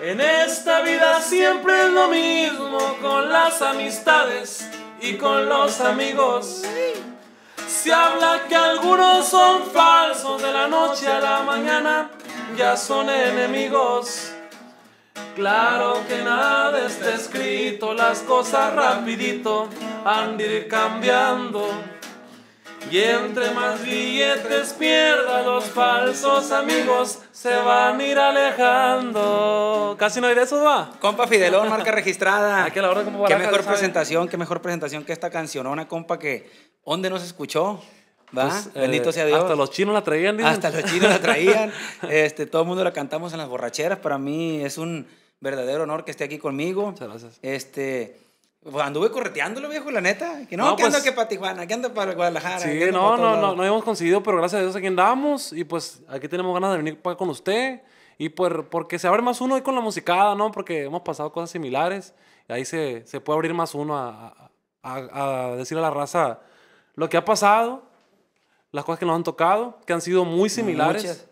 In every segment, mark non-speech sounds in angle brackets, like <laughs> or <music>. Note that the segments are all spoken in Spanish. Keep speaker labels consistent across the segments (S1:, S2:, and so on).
S1: En esta vida siempre es lo mismo con las amistades y con los amigos. Se habla que algunos son falsos de la noche a la mañana, ya son enemigos. Claro que nada está escrito, las cosas rapidito han de ir cambiando. Y entre más billetes pierda, los falsos amigos se van a ir alejando. Casi no hay de eso,
S2: va. Compa Fidelón, marca registrada. <laughs> Aquí la hora, Qué mejor presentación, qué mejor presentación que esta canción? una compa, que ¿dónde nos escuchó? ¿Va? Pues, eh, Bendito sea Dios. Hasta los chinos la traían, dicen. Hasta los chinos la traían. <laughs> este, todo el mundo la cantamos en las borracheras. Para mí es un verdadero honor que esté aquí conmigo. Muchas gracias. Este, pues, anduve correteándolo, viejo, la neta. Que no, no que pues, que para Tijuana, que ando para Guadalajara. Sí, no, no, no, no
S1: habíamos conseguido, pero gracias a Dios aquí andamos. Y pues aquí tenemos ganas de venir con usted. Y pues porque se abre más uno hoy con la musicada, ¿no? Porque hemos pasado cosas similares. Y ahí se, se puede abrir más uno a, a, a decir a la raza lo que ha pasado, las cosas que nos han tocado, que han sido muy similares.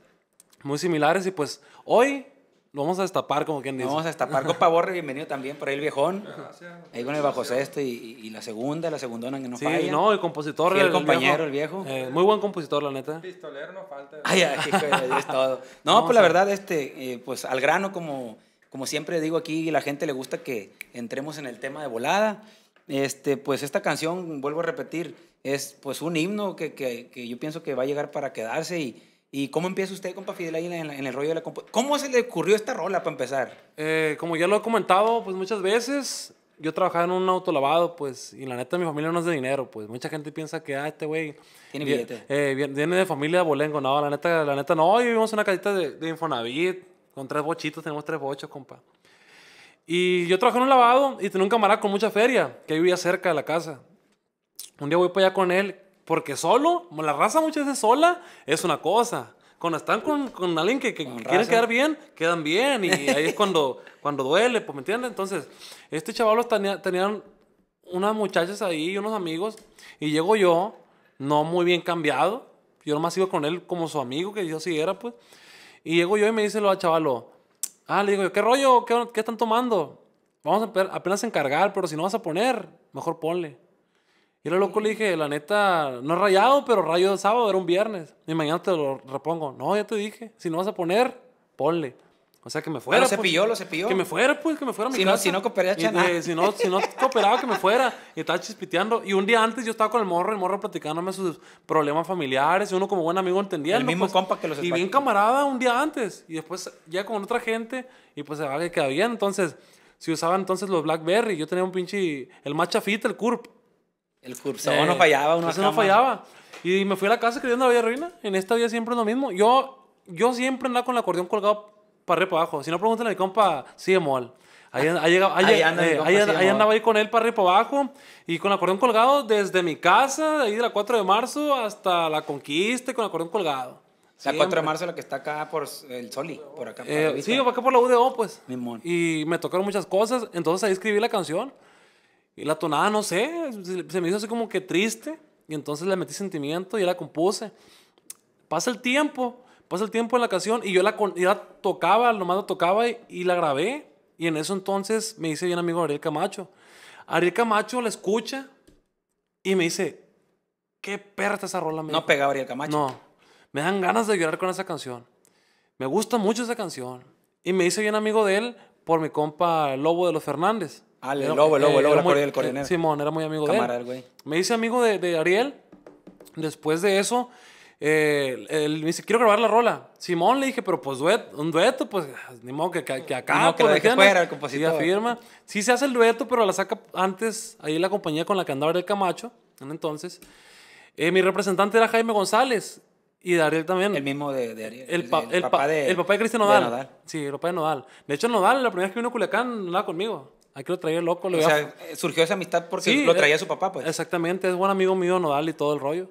S2: Muy similares. Y pues hoy lo vamos a destapar, como quien dice. vamos a destapar. Copa Borre, <laughs> bienvenido también por ahí el viejón. Gracias. Ahí con el bajo sexto y, la segunda, la segundona que no sí, no, el compositor. El, el, compañero, el viejo. Eh, muy buen compositor, la neta. Pistolero no falta. Ay, ay, es todo. <laughs> No, pues la verdad, este, eh, pues al grano, como, como siempre digo aquí, la gente le gusta que entremos en el tema de volada. Este, pues esta canción, vuelvo a repetir, es pues un himno que, que, que yo pienso que va a llegar para quedarse y ¿Y cómo empieza usted, compa Fidel, ahí en, el rollo de la composición? ¿Cómo se le ocurrió esta rola para empezar? Eh, como
S1: ya lo he comentado, pues muchas veces yo trabajaba en un autolavado, pues, y la neta mi familia no es de dinero, pues, mucha gente piensa que, ah, este güey... Tiene billete. Eh, viene de familia bolengo, no, la neta, la neta, no, vivimos en una casita de, Infonavit, con tres bochitos, tenemos tres bochos, compa. Y yo trabajé en un lavado y tenía un camarada con mucha feria, que vivía cerca de la casa. Un día voy para allá con él porque solo, la raza muchas veces sola es una cosa. Cuando están con, con alguien que, que quiere quedar bien, quedan bien. Y ahí es cuando, <laughs> cuando duele, pues, ¿me entiendes? Entonces, este chaval tenía, tenían unas muchachas ahí y unos amigos. Y llego yo, no muy bien cambiado. Yo nomás sigo con él como su amigo, que yo sí era, pues. Y llego yo y me dice lo chavalo. Ah, le digo yo, ¿qué rollo? ¿Qué, qué están tomando? Vamos a apenas encargar, pero si no vas a poner, mejor ponle. Y lo loco le dije, la neta, no he rayado, pero rayo el sábado, era un viernes. Y mañana te lo repongo. No, ya te dije, si no vas a poner, ponle. O sea, que me fuera. Lo pues. cepilló, lo cepilló. Que me fuera, pues, que me fuera a mi si No, si no cooperaba, eh, si, no, si no <laughs> cooperaba, que me fuera. Y estaba chispiteando. Y un día antes yo estaba con el morro, el morro platicándome sus problemas familiares. Y uno como buen amigo entendía. El mismo pues. compa que los Y bien camarada un día antes. Y después ya con otra gente. Y pues se va que quedaba bien. Entonces, si usaban entonces los Blackberry, yo tenía un pinche... El más el Curp. El Curso no eh, fallaba, uno pues no fallaba. Y me fui a la casa creyendo la vida ruina. En esta vida siempre es lo mismo. Yo, yo siempre andaba con el acordeón colgado para arriba abajo. Si no, preguntan a mi compa Siemol. Ahí, ahí, eh, andaba ahí con él para arriba abajo y con el acordeón colgado desde mi casa, ahí de la 4 de marzo hasta la conquista con el acordeón colgado. La 4 de marzo,
S2: la que está acá por el Soli, por acá. Por eh, sí,
S1: acá por la UDO, pues. Y me tocaron muchas cosas, entonces ahí escribí la canción. Y la tonada, no sé, se me hizo así como que triste. Y entonces le metí sentimiento y la compuse. Pasa el tiempo, pasa el tiempo en la canción y yo la, tocaba, nomás la tocaba y, la grabé. Y en eso entonces me dice bien amigo Ariel Camacho. Ariel Camacho la escucha y me dice, qué perra está esa rola. No pegaba Ariel Camacho. No, me dan ganas de llorar con esa canción. Me gusta mucho esa canción. Y me hice bien amigo de él por mi compa Lobo de los Fernández. Ah, el lobo, el lobo, el lobo, la Simón, era muy amigo de él. Güey. Me hice amigo de, Ariel. Después de eso, eh, él me dice, quiero grabar la rola. Simón le dije, pero pues duet, un dueto, pues ni modo que, que, acá. No, que lo pues, lo fuera el compositor. Y afirma. Sí se hace el dueto, pero la saca antes ahí la compañía con la que andaba el Camacho, en entonces. Eh, mi representante era Jaime González y de Ariel también. El mismo de,
S2: Ariel. El, papá de, Cristian Nodal.
S1: Sí, el papá de Nodal. De hecho, Nodal, la primera vez que vino a Culiacán,
S2: andaba conmigo.
S1: Hay que lo traía loco.
S2: o sea, eh, surgió esa amistad porque sí, lo eh, traía su papá,
S1: pues. Exactamente, es buen amigo mío, Nodal y todo el rollo.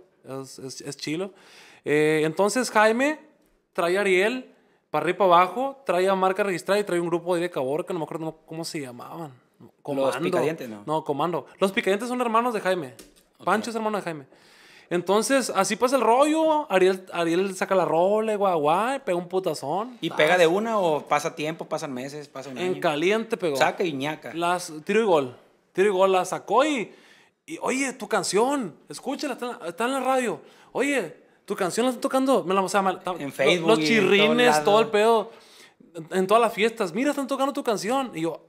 S1: Es, chilo. Eh, entonces, Jaime trae a Ariel para arriba y para abajo, trae a marca registrada y trae un grupo de Cabor que no me acuerdo cómo se llamaban. Comando. Los Picadientes, ¿no? No, Comando. Los Picadientes son hermanos de Jaime. Pancho es hermano de Jaime. Entonces, así pasa el rollo. Ariel, Ariel saca la rola, guay, pega un putazón. ¿Y pega de ah, una o pasa tiempo, pasan meses, pasan años En caliente pegó. Saca y ñaca. Las, tiro y gol. Tiro y gol la sacó y, y oye, tu canción, escúchala, está en, la, radio. Oye, tu canción la están tocando, me la, o sea, en Facebook. Los, chirrines, todo, el pedo en todas las fiestas, mira, están tocando tu canción. Y yo,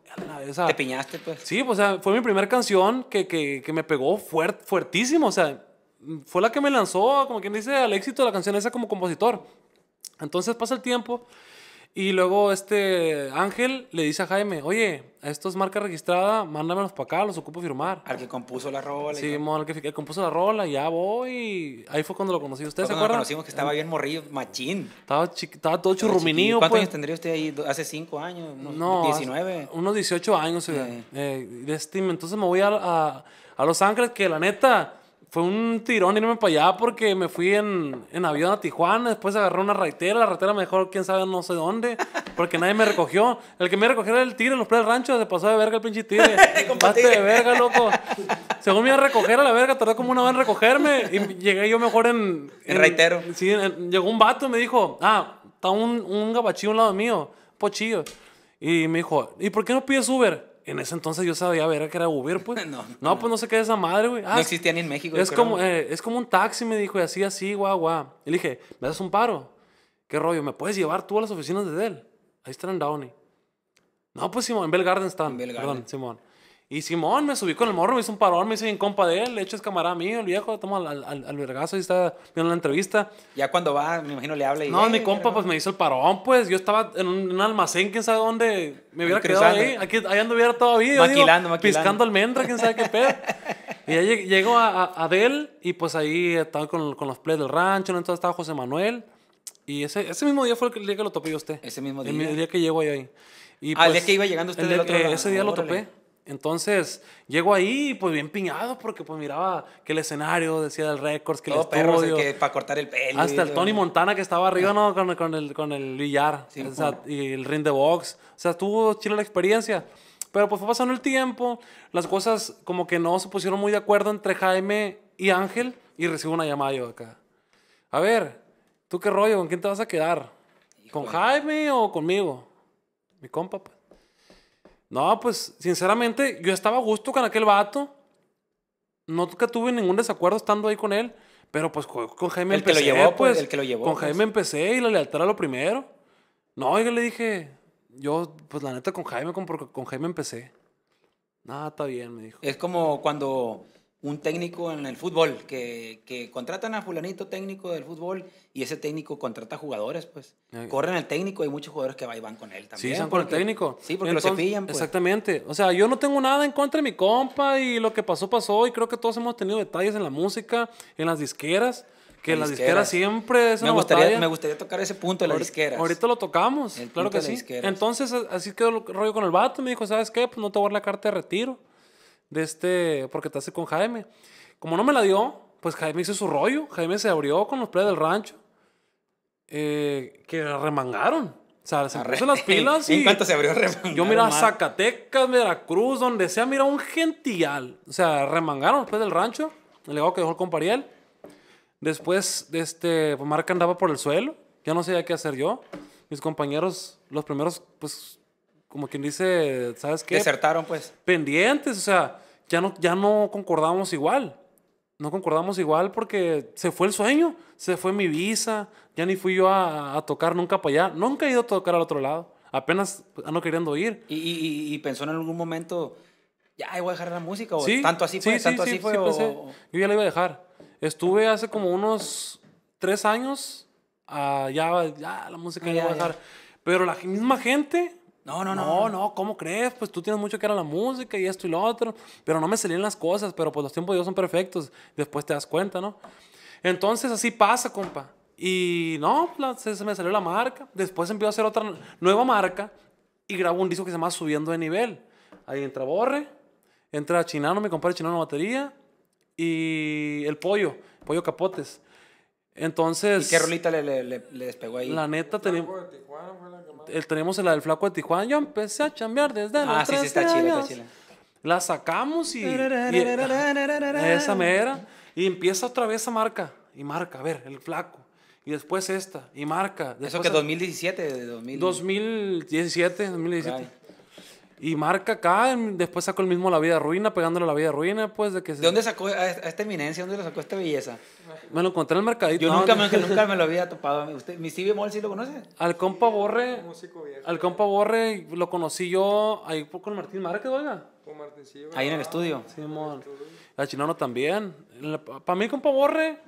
S1: ¿te piñaste pues? Sí, pues, o sea, fue mi primera canción que, me pegó fuert, fuertísimo, o sea, fue la que me lanzó, como quien dice, al éxito de la canción esa como compositor. Entonces pasa el tiempo y luego este Ángel le dice a Jaime, oye, esto es marca registrada, mándamelos para acá, los ocupo firmar. Al que compuso la rola. Sí, al que, compuso la rola, ya voy. Ahí fue cuando lo conocí. ¿Ustedes se acuerdan? conocimos que
S2: estaba bien morrido, machín.
S1: Estaba, estaba todo churruminío. ¿Cuántos pues. años
S2: tendría usted ahí? ¿Hace cinco años? ¿Unos no, 19?
S1: Unos 18 años, eh, de este, Entonces me voy a, a, a Los Ángeles, que la neta fue un tirón irme para allá porque me fui en, en avión a Tijuana, después agarré una raitera, la raitera mejor quién sabe no sé dónde, porque nadie me recogió. El que me recogió era el tigre en los play rancho, se pasó de verga el pinche tigre. Paste <laughs> de verga, loco. Según me iba a recoger a la verga, tardó como una hora en recogerme y llegué yo mejor en... En, reitero. Sí, llegó un vato y me dijo, ah, está un, un gabachillo un lado mío, pochillo. Y me dijo, ¿y por qué no pides Uber? en ese entonces yo sabía ver que era Uber, pues. <laughs> no, pues no sé qué es esa madre, güey. no ah, existía en
S2: México. Es como,
S1: eh, es como un taxi, me dijo, y así, así, guau, guau. Y le dije, ¿me das un paro? ¿Qué rollo? ¿Me puedes llevar tú a las oficinas de Dell? Ahí están en Downey. No, pues Simón, en Bell están. Perdón, Simón. Y Simón me subí con el morro, me hizo un parón, me hizo bien compa de él, le hecho es camarada mío, el viejo, toma al, al, al vergazo y está viendo la entrevista. Ya cuando va, me imagino le habla y. No, mi eh, compa pues me hizo el parón, pues. Yo estaba en un, almacén, quién sabe dónde. Me hubiera quedado ahí. Aquí, ahí anduviera todavía. Maquilando, digo, maquilando. Piscando almendra, quién sabe qué pedo. <laughs> y ahí llego a, a, y pues ahí estaba con, con los play del rancho, entonces estaba José Manuel. Y ese, ese mismo día fue el día que lo topé yo a usted. Ese mismo día. El, día que llego ahí. ahí. Y ah, el día pues, que iba llegando usted del otro Ese día lo topé. Entonces, llego ahí, pues bien piñado, porque pues miraba que el escenario decía del Records, que el estudio, para
S2: cortar el pelo. Hasta el Tony
S1: Montana que estaba arriba, ah. ¿no? Con, el, con el billar o y el ring de box. O sea, estuvo chila la experiencia. Pero pues fue pasando el tiempo, las cosas como que no se pusieron muy de acuerdo entre Jaime y Ángel, y recibo una llamada yo acá. A ver, ¿tú qué rollo? ¿Con quién te vas a quedar? ¿Con Jaime o conmigo? Mi compa, pues. No, pues sinceramente yo estaba a gusto con aquel vato. Nunca tuve ningún desacuerdo estando ahí con él. Pero pues con, Jaime el Que lo llevó, pues, pues Con pues. Jaime empecé y la lealtad era lo primero. No, yo le dije, yo, pues la neta con Jaime, con, con Jaime empecé.
S2: Nada, está bien, me dijo. Es como cuando un técnico en el fútbol, que, contratan a fulanito técnico del fútbol y ese técnico contrata jugadores, pues. Corren al técnico y muchos jugadores que van con él también. Sí, van con el técnico. Sí, porque lo cepillan, pues.
S1: Exactamente. O sea, yo no tengo nada en contra de mi compa y lo que pasó, pasó. Y creo que todos hemos tenido detalles en la música, en las disqueras. Que las, las disqueras. siempre es me gustaría, Me gustaría tocar ese punto de las disqueras. Ahorita lo tocamos, claro que sí. Entonces, así quedó el rollo con el vato. Me dijo, ¿sabes qué? Pues no te voy a dar la carta de retiro de este, porque te hace con Jaime. Como no me la dio, pues Jaime hizo su rollo. Jaime se abrió con los players del rancho. Eh, que remangaron. O sea, se puso las pilas <laughs> y... En se abrió, remangaron. Yo mira, Zacatecas, Veracruz, donde sea, mira, un gential. O sea, remangaron después del rancho. El legado que dejó el compariel. Después, este, pues Marca andaba por el suelo. Ya no sabía qué hacer yo. Mis compañeros, los primeros, pues, como quien dice, ¿sabes qué? Desertaron, pues. Pendientes, o sea, ya no, ya concordábamos igual. No concordamos igual porque se fue el sueño, se fue mi visa, ya ni fui yo a, tocar nunca para allá. Nunca he ido a tocar al otro lado. Apenas no queriendo ir. ¿Y, pensó en algún momento,
S2: ya voy a dejar la música? O, ¿Tanto así fue? ¿Tanto Yo
S1: ya la iba a dejar. Estuve hace como unos tres años, ah, ya, la música ah, ya, iba a dejar. Pero la misma gente no, no, no, no, ¿cómo crees? Pues tú tienes mucho que ver era la música y esto y lo otro, pero no me salían las cosas, pero pues los tiempos de Dios son perfectos, después te das cuenta, ¿no? Entonces así pasa, compa. Y no, se, me salió la marca, después empiezo a hacer otra nueva marca y grabo un disco que se llama Subiendo de Nivel. Ahí entra Borre, entra Chinano, mi compadre Chinano Batería y el Pollo, Pollo Capotes. Entonces. ¿Y qué rolita
S2: le, le, despegó ahí? La neta, tenemos.
S1: tenemos la del Flaco de Tijuana. Yo empecé a chambear desde ah, sí, sí, está chile está chile La sacamos y, y,
S2: Esa mera.
S1: Y empieza otra vez a marca. Y marca, a ver, el Flaco. Y después esta. Y marca. Eso que 2017, de 2000... 2017, 2017. Y marca acá, después sacó el mismo La Vida Ruina, pegándole La Vida Ruina, pues, de que... ¿De dónde sacó esta eminencia? ¿Dónde lo sacó esta belleza? Me lo encontré en el mercadito. Yo nunca, me, lo
S2: había topado. ¿Usted, ¿Mi Stevie sí lo conoce?
S1: Al compa Borre, al compa Borre lo conocí yo ahí con Martín Márquez, oiga. Con Martín, sí, Ahí en el estudio. Sí, A Chinano también. Para mí, compa Borre,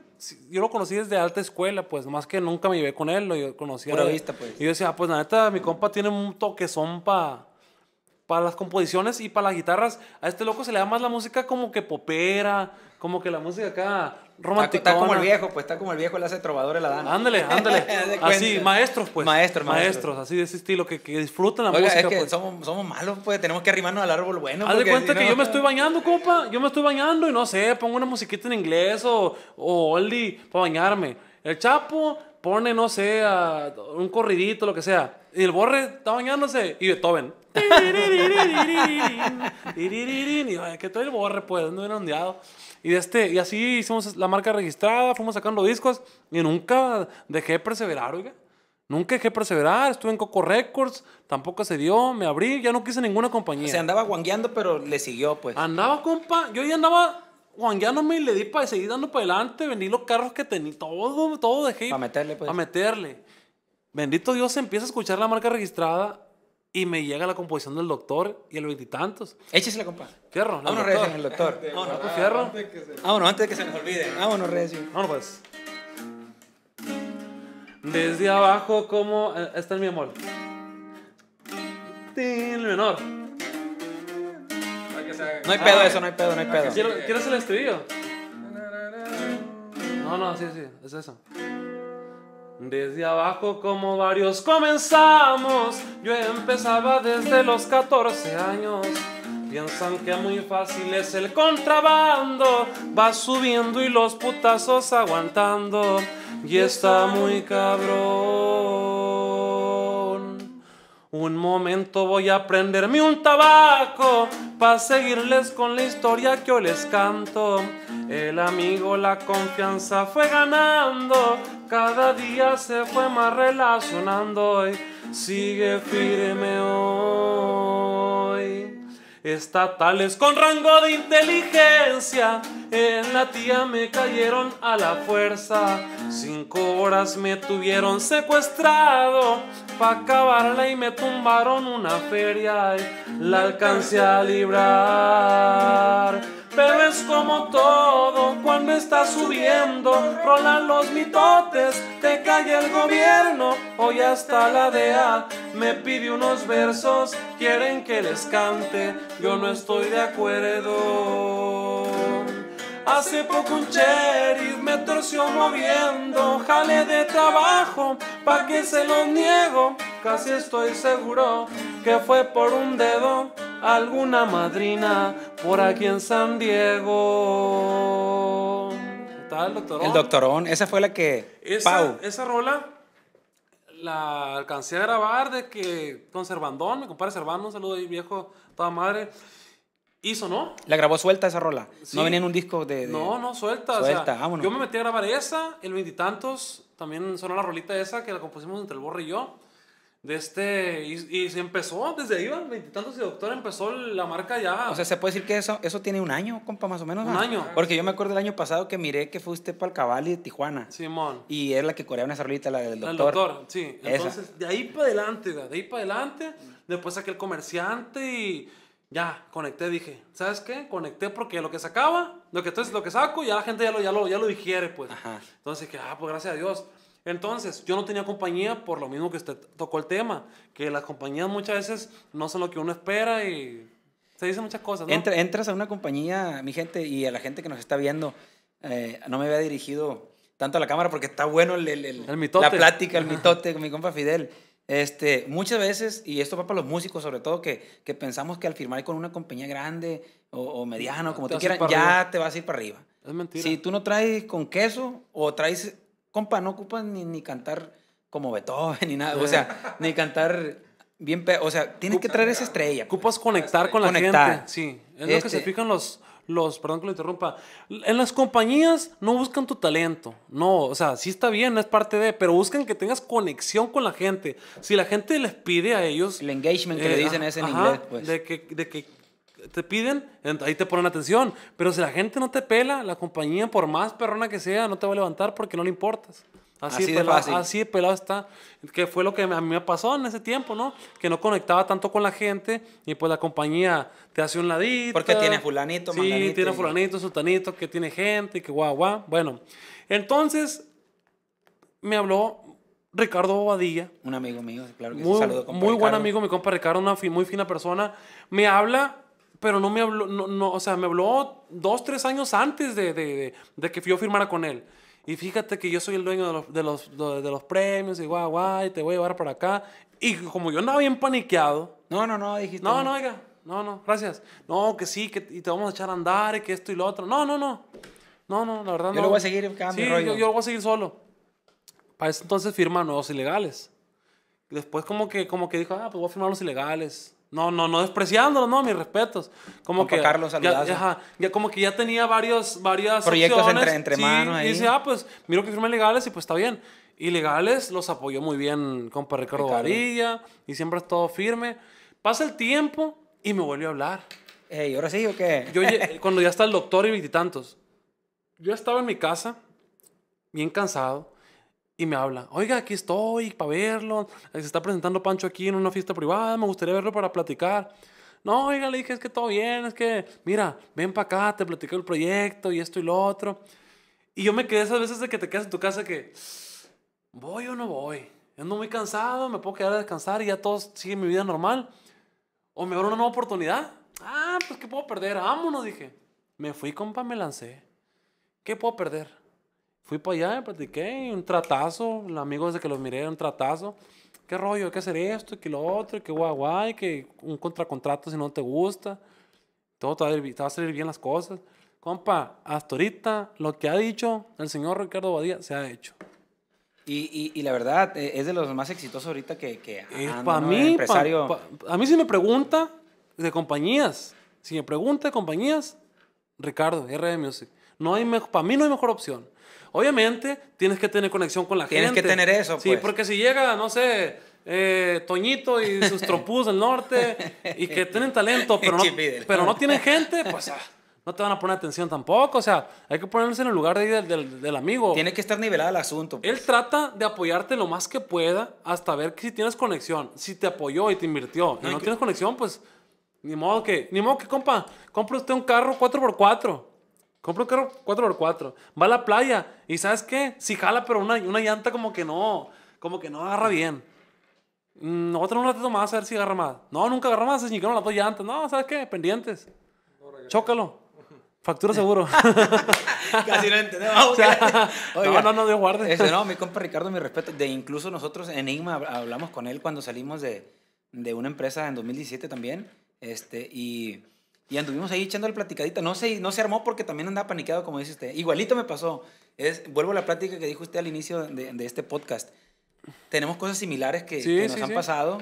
S1: yo lo conocí desde alta escuela, pues, más que nunca me llevé con él, lo conocí pues. Y yo decía, ah, pues, la neta, mi compa tiene un toque sompa para las composiciones y para las guitarras, a este loco se le da más la música como que popera, como que la música acá romántica. Está, como el
S2: viejo, pues está como el viejo, le hace trovador la dan. Ándale, ándale. <laughs> así, maestros, pues. Maestros, maestros. así de ese estilo, que, que disfrutan la música. Es que pues. somos, malos, pues tenemos que arrimarnos al árbol bueno. Haz de cuenta que yo me
S1: estoy <laughs> bañando, compa. Yo me estoy bañando y no sé, pongo una musiquita en inglés o, o oldie para bañarme. El Chapo pone, no sé, un corridito, lo que sea. Y el Borre está bañándose y Beethoven y que todo el borre, pues, no era Y, este, y así hicimos la marca registrada, fuimos sacando discos y nunca dejé perseverar, Nunca dejé perseverar, estuve en Coco Records, tampoco se dio, me abrí, ya no quise ninguna compañía. O andaba guangueando, pero le siguió, pues. Andaba, compa, yo ya andaba guangueándome y le di para seguir dando para adelante, vendí los carros que tenía, todo, todo dejé. a meterle, pues. A meterle. Bendito Dios, empieza a escuchar la marca registrada y me llega la composición del doctor y el veintitantos. Échese la compa. Fierro. Vámonos, Recio, el doctor. Vámonos, pues, fierro. Vámonos, antes de que se nos olvide. Vámonos, Recio. Vamos pues. Desde abajo, como. Eh, está en mi amor. El menor. No
S2: hay pedo ah, eso, no hay pedo, no hay pedo. ¿Quieres el estribillo? No, no,
S1: sí, sí, es eso. Desde abajo como varios comenzamos, yo empezaba desde los 14 años. Piensan que muy fácil es el contrabando, va subiendo y los putazos aguantando, y está muy cabrón. Un momento voy a prenderme un tabaco para seguirles con la historia que yo les canto. El amigo la confianza fue ganando, cada día se fue más relacionando y sigue firme hoy estatales con rango de inteligencia. En la tía me cayeron a la fuerza. Cinco horas me tuvieron secuestrado. Pa' acabarla y me tumbaron una feria. Y la alcancé a librar. Pero es como todo, cuando está subiendo, rolan los mitotes, te cae el gobierno. Hoy hasta la DEA me pide unos versos, quieren que les cante, yo no estoy de acuerdo. Hace poco un sheriff me torció moviendo, jale de trabajo, pa' que se lo niego. Casi estoy seguro que fue por un dedo alguna madrina por aquí en San Diego.
S2: ¿Qué tal, doctorón? El doctorón, esa fue la que. Esa,
S1: esa rola la alcancé a grabar de que con Cervandón, mi compadre Cervando, un saludo ahí viejo, toda madre. Hizo, ¿no?
S2: La grabó suelta esa rola. No venía en un disco de. No, no,
S1: suelta. Suelta, vámonos. Yo me metí a grabar esa, el Tantos, También sonó la rolita esa que la compusimos entre el borre y yo de este. Y, se empezó, desde ahí, veintitantos y doctor, empezó la marca ya. O sea,
S2: se puede decir que eso, eso tiene un año, compa, más o menos. Un año. Porque yo me acuerdo el año pasado que miré que fue usted para el Cabal de Tijuana. Simón. Y es la que coreaba una cerrolita, la del doctor. El doctor,
S1: sí. Entonces, de ahí para adelante, de ahí para adelante. Después saqué el comerciante y ya, conecté, dije. ¿Sabes qué? Conecté porque lo que sacaba, lo que, entonces, lo que saco, ya la gente ya lo, ya lo, ya lo digiere, pues. Entonces dije, ah, pues gracias a Dios. Entonces, yo no tenía compañía por lo mismo que usted tocó el tema, que las compañías muchas veces no son lo que uno espera y se dicen muchas cosas. entras
S2: a una compañía, mi gente, y a la gente que nos está viendo, eh, no me había dirigido tanto a la cámara porque está bueno la plática, el mitote con mi compa Fidel. Este, muchas veces, y esto va para los músicos sobre todo, que, pensamos que al firmar con una compañía grande o, o mediana, como tú quieras, ya te vas a ir para arriba. Es mentira. Si tú no traes con queso o traes compa, no ocupas ni, cantar como Beethoven <laughs> ni nada, o sea, <laughs> ni cantar bien, o sea, tienes que traer esa estrella. Pues. Ocupas conectar
S1: con la conectar. gente. Sí, es lo que se este fijan los, los, perdón que lo interrumpa, en las compañías no buscan tu talento, no, o sea, sí está bien, es parte de, pero buscan que tengas conexión con la gente. Si la gente les pide a ellos... El engagement que le eh, dicen es en inglés, pues. De que, de que te piden, ahí te ponen atención. Pero si la gente no te pela, la compañía, por más perrona que sea, no te va a levantar porque no le importas. Así, así, de pelado, así de pelado está. Que fue lo que a mí me pasó en ese tiempo, ¿no? Que no conectaba tanto con la gente y pues la compañía te hace un ladito. Porque tiene fulanito, Sí, tiene fulanito, sultanito, que tiene gente, que guau, guau. Bueno, entonces me habló Ricardo Bobadilla. Un amigo mío, claro muy, Muy buen amigo, mi compa Ricardo, una muy fina persona. Me habla pero no me habló, no, no, o sea, me habló dos, tres años antes de, de, de, de, que yo firmara con él. Y fíjate que yo soy el dueño de los, de los, de, los premios y guau y te voy a llevar para acá. Y como yo andaba bien paniqueado. No, no, no, dijiste. No, no, oiga, no, no, gracias. No, que sí, que y te vamos a echar a andar y que esto y lo otro. No, no, no. No, no, la verdad yo no. Yo lo voy a seguir en cambio. Sí, Yo, yo lo voy a seguir solo. Para eso entonces firma nuevos ilegales. Después como que, como que dijo, ah, pues voy a firmar los ilegales no, no, no despreciándolo, no, mis respetos. Como que. Carlos, ya, como que ya tenía varios, varias. Proyectos entre, manos ahí. Y dice, ah, pues miro que firman legales y pues está bien. Y legales los apoyó muy bien compa Ricardo, Ricardo. y siempre es todo firme. Pasa el tiempo y me vuelve a hablar. ¿Y ¿ahora sí o qué? <laughs> cuando ya está el doctor y veintitantos, yo estaba en mi casa, bien cansado, y me habla, oiga, aquí estoy para verlo, se está presentando Pancho aquí en una fiesta privada, me gustaría verlo para platicar. No, oiga, le dije, es que todo bien, es que, mira, ven para acá, te platico el proyecto y esto y lo otro. Y yo me quedé esas veces de que te quedas en tu casa que, ¿voy o no voy? Ando muy cansado, me puedo quedar a descansar y ya todo sigue mi vida normal. O me abro una nueva oportunidad. Ah, pues ¿qué puedo perder? Vámonos, dije. Me fui, compa, me lancé. ¿Qué puedo perder? Fui para allá, platiqué, un tratazo, los amigos desde que los miré, un tratazo. ¿Qué rollo? ¿Qué que hacer esto, ¿Qué lo otro, ¿Qué guay, guay, que un contracontrato si no te gusta. Todo te va, a salir bien las cosas. Compa, hasta ahorita lo
S2: que ha dicho el señor Ricardo Badía se ha hecho. Y, y, la verdad, e, es de los más exitosos ahorita que, que anda, para mí, empresario.
S1: a mí si me pregunta de compañías, si me pregunta de compañías, Ricardo, RM Music. No hay para mí no hay mejor opción. Obviamente, tienes que tener conexión con la gente. Tienes que tener eso, Sí, pues. porque si llega, no sé, eh, Toñito y sus <laughs> tropús del norte y que tienen talento, pero <laughs> no, pero no tienen gente, pues ah, no te van a poner atención tampoco. O sea, hay que ponerse en el lugar del, del, amigo. Tiene que estar nivelado el asunto. Él pues. trata de apoyarte lo más que pueda hasta ver que si tienes conexión, si te apoyó y te invirtió. Y no, tienes conexión, pues ni modo que, ni modo que, compa, compre usted un carro 4x4. Compro un carro 4x4. Va a la playa y ¿sabes qué? Si jala, pero una, una llanta como que no, como que no agarra bien. Mm, no, la un ratito más a ver si agarra más. No, nunca agarra más, que no las dos llantas. No,
S2: ¿sabes qué? Pendientes.
S1: Chócalo. <laughs> Factura seguro.
S2: <laughs> Casi <laughs> no entendemos. no, no, no, Dios guarde. Este, no, mi compa Ricardo, mi respeto. De incluso nosotros, Enigma, hablamos con él cuando salimos de, de una empresa en 2017 también. Este, y y anduvimos ahí echando la platicadita. No se, no se armó porque también andaba paniqueado, como dice usted. Igualito me pasó. Es, vuelvo a la plática que dijo usted al inicio de, este podcast. Tenemos cosas similares que, nos han pasado.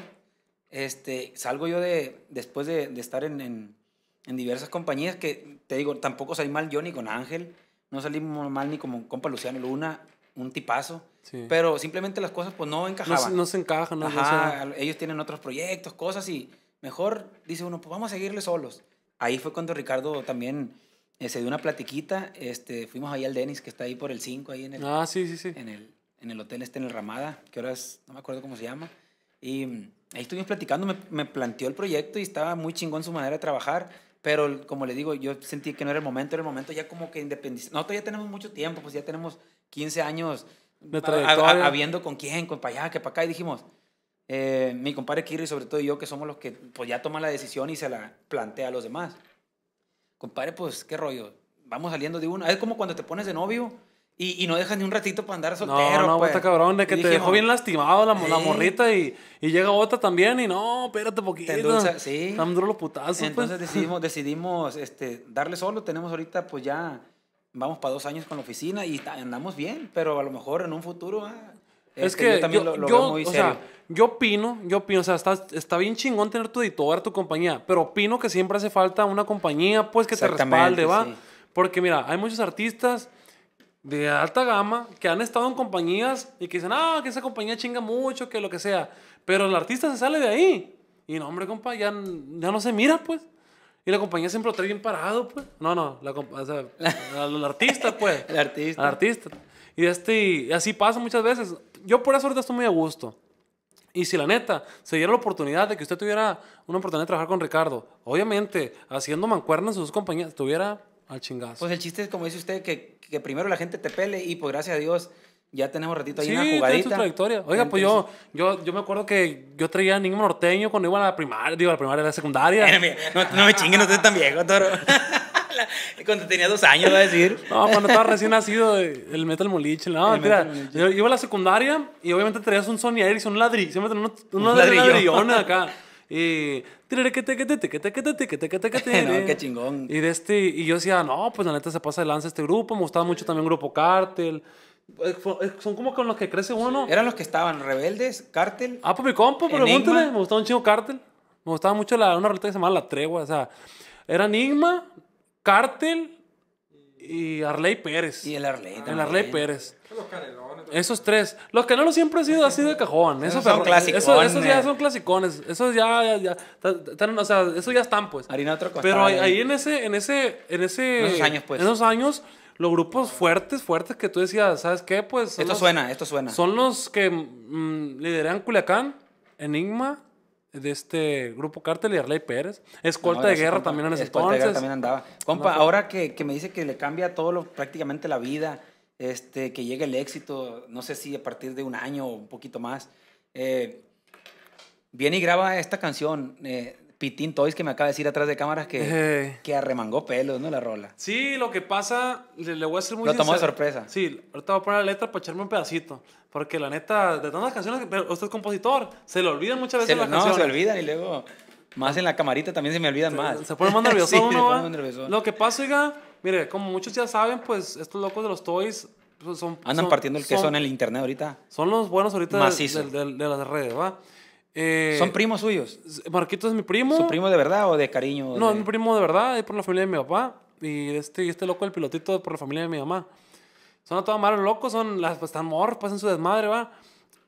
S2: Este, salgo yo de, después de, estar en, en, diversas compañías que, te digo, tampoco salí mal yo ni con Ángel. No salí mal ni como compa Luciano Luna, un tipazo. Pero simplemente las cosas pues no encajaban. No, se encajan. ellos tienen otros proyectos, cosas y mejor dice uno, pues vamos a seguirle solos ahí fue cuando Ricardo también eh, se dio una platiquita. Este, fuimos ahí al Denis, que está ahí por el 5, ahí en el, ah, En el, en el hotel este en el Ramada, que ahora no me acuerdo cómo se llama. Y mm, ahí estuvimos platicando, me, planteó el proyecto y estaba muy chingón su manera de trabajar. Pero como le digo, yo sentí que no era el momento, era el momento ya como que independiente. Nosotros ya tenemos mucho tiempo, pues ya tenemos 15 años habiendo con quién, con para allá, que para acá. Y dijimos, eh, mi compadre Kirri, sobre todo yo, que somos los que pues, ya toman la decisión y se la plantea a los demás. Compadre, pues, ¿qué rollo? Vamos saliendo de uno. Es como cuando te pones de novio y, no dejas ni un ratito para andar soltero. No, no, pues. está cabrón, es que te dejó bien
S1: lastimado la,
S2: morrita
S1: y, llega otra también y no,
S2: espérate poquito. Te endulza, sí. los putazos, pues. Entonces <laughs> decidimos, decidimos este, darle solo. Tenemos ahorita, pues ya, vamos para dos años con la oficina y andamos bien, pero a lo mejor en un futuro... Ah, es este, que yo yo,
S1: yo opino, yo opino, sea, está, está, bien chingón tener tu editor, tu compañía, pero opino que siempre hace falta una compañía, pues, que te respalde, ¿va? Porque mira, hay muchos artistas de alta gama que han estado en compañías y que dicen, ah, que esa compañía chinga mucho, que lo que sea, pero el artista se sale de ahí. Y no, hombre, compa, ya, no se mira, pues. Y la compañía siempre lo trae bien parado, pues. No, no, la, el <laughs> artista, pues. el artista. artista. Este, y así pasa muchas veces yo por eso ahorita estoy muy a gusto. Y si la neta se diera la oportunidad de que usted tuviera una oportunidad de trabajar con Ricardo, obviamente haciendo mancuernas en sus
S2: compañías, tuviera al chingazo. Pues el chiste es, como dice usted, que, primero la gente te pele y pues gracias a Dios ya tenemos ratito ahí una jugadita. Sí, trayectoria. Oiga, pues yo,
S1: yo, yo me acuerdo que yo traía ningún Norteño cuando iba a la primaria, digo, a la primaria, a la secundaria. <laughs>
S2: no, me chinguen, no estoy tan viejo, <laughs> cuando tenía dos años, va a decir.
S1: No, cuando estaba recién nacido, eh, el Metal Moliche. No, mira, yo iba a la secundaria y obviamente traías un Sony Ericsson ladrillo. Siempre tenías acá. Y. No, qué chingón. Y, de este, y yo decía, no, pues la neta se pasa de lanza este grupo. Me gustaba mucho también Grupo Cartel Son como con los que crece uno. Eran los que estaban rebeldes, Cartel Ah, pues mi compa, pregúntale. Me gustaba un chingo Cartel Me gustaba mucho una roleta que se llamaba La Tregua. O sea, era Enigma, Cártel y Arley Pérez. Y el Arley también. El Arley Pérez. Esos tres. Los canelos siempre han sido así de cajón. Esos, son clasicones. Esos, ya son clasicones. Esos ya, están, esos ya están, pues.
S2: Harina Pero eh. ahí,
S1: en ese, en ese, en ese. Pues. En esos años, los grupos fuertes, fuertes que tú decías, ¿sabes qué? Pues. Esto suena, esto suena. Son los que mm, lideran Culiacán, Enigma, de este grupo Cártel y Arley Pérez. Escolta de guerra también en ese entonces. De guerra también andaba. Compa, ahora
S2: que, que, me dice que le cambia todo lo, prácticamente la vida, este, que llegue el éxito, no sé si a partir de un año o un poquito más, eh, viene y graba esta canción. Eh, Pitín Toys que me acaba de decir atrás de cámaras que, que arremangó pelos, ¿no? La rola. Sí, lo que pasa, le, voy a hacer muy Lo tomó de
S1: sorpresa. Sí, ahorita voy a poner la letra para echarme un pedacito. Porque la neta, de tantas canciones, usted es compositor, se le olvidan muchas veces las canciones. No, se olvidan y luego, más en la camarita también se me olvidan más. Se pone más <laughs> nervioso sí, uno, pone más nervioso. Lo que pasa, oiga, mire, como muchos ya saben, pues estos locos de los Toys pues, son... Andan partiendo el queso en el
S2: internet ahorita. Son los buenos ahorita de, de
S1: las redes, ¿va? Eh, ¿Son primos suyos? Marquito es mi primo. ¿Su primo de verdad o de cariño? No, es mi primo de verdad, es por la familia de mi papá. Y este, este loco, el pilotito, por la familia de mi mamá. Son a toda madre locos, son, las, pues, están morros, pasan pues, su desmadre, va.